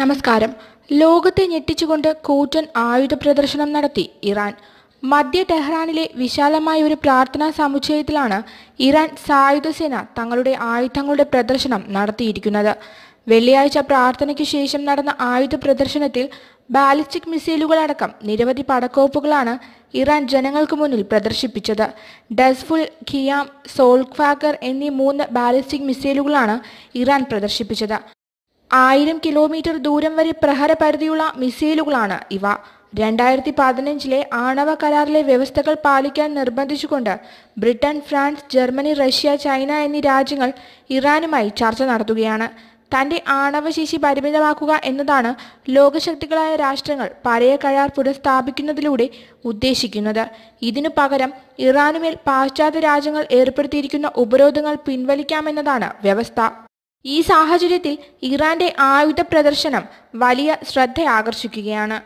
നമസ്കാരം ലോകത്തെ ഞെട്ടിച്ചുകൊണ്ട് കൂറ്റൻ ആയുധ പ്രദർശനം നടത്തി ഇറാൻ മധ്യ ടെഹ്റാനിലെ വിശാലമായ ഒരു പ്രാർത്ഥനാ സമുച്ചയത്തിലാണ് ഇറാൻ സായുധസേന തങ്ങളുടെ ആയുധങ്ങളുടെ പ്രദർശനം നടത്തിയിരിക്കുന്നത് വെള്ളിയാഴ്ച പ്രാർത്ഥനയ്ക്ക് ശേഷം നടന്ന ആയുധ പ്രദർശനത്തിൽ ബാലിസ്റ്റിക് മിസൈലുകളടക്കം നിരവധി പടക്കോപ്പുകളാണ് ഇറാൻ ജനങ്ങൾക്ക് മുന്നിൽ പ്രദർശിപ്പിച്ചത് ഡസ്ഫുൽ ഖിയാം സോൾക്വാക്കർ എന്നീ മൂന്ന് ബാലിസ്റ്റിക് മിസൈലുകളാണ് ഇറാൻ പ്രദർശിപ്പിച്ചത് ആയിരം കിലോമീറ്റർ ദൂരം വരെ പ്രഹരപരിധിയുള്ള മിസൈലുകളാണ് ഇവ രണ്ടായിരത്തി പതിനഞ്ചിലെ ആണവ കരാറിലെ വ്യവസ്ഥകൾ പാലിക്കാൻ നിർബന്ധിച്ചുകൊണ്ട് Britain France Germany Russia China എന്നീ രാജ്യങ്ങൾ ഇറാനുമായി ചർച്ച നടത്തുകയാണ് തന്റെ ആണവശേഷി പരിമിതമാക്കുക എന്നതാണ് ലോകശക്തികളായ രാഷ്ട്രങ്ങൾ പഴയ കരാർ പുനഃസ്ഥാപിക്കുന്നതിലൂടെ ഉദ്ദേശിക്കുന്നത് ഇതിനു പകരം ഇറാനുമേൽ പാശ്ചാത്യ രാജ്യങ്ങൾ ഏർപ്പെടുത്തിയിരിക്കുന്ന ഉപരോധങ്ങൾ പിൻവലിക്കാമെന്നതാണ് വ്യവസ്ഥ ഈ സാഹചര്യത്തിൽ ഇറാന്റെ ആയുധ പ്രദർശനം വലിയ ശ്രദ്ധയാകർഷിക്കുകയാണ്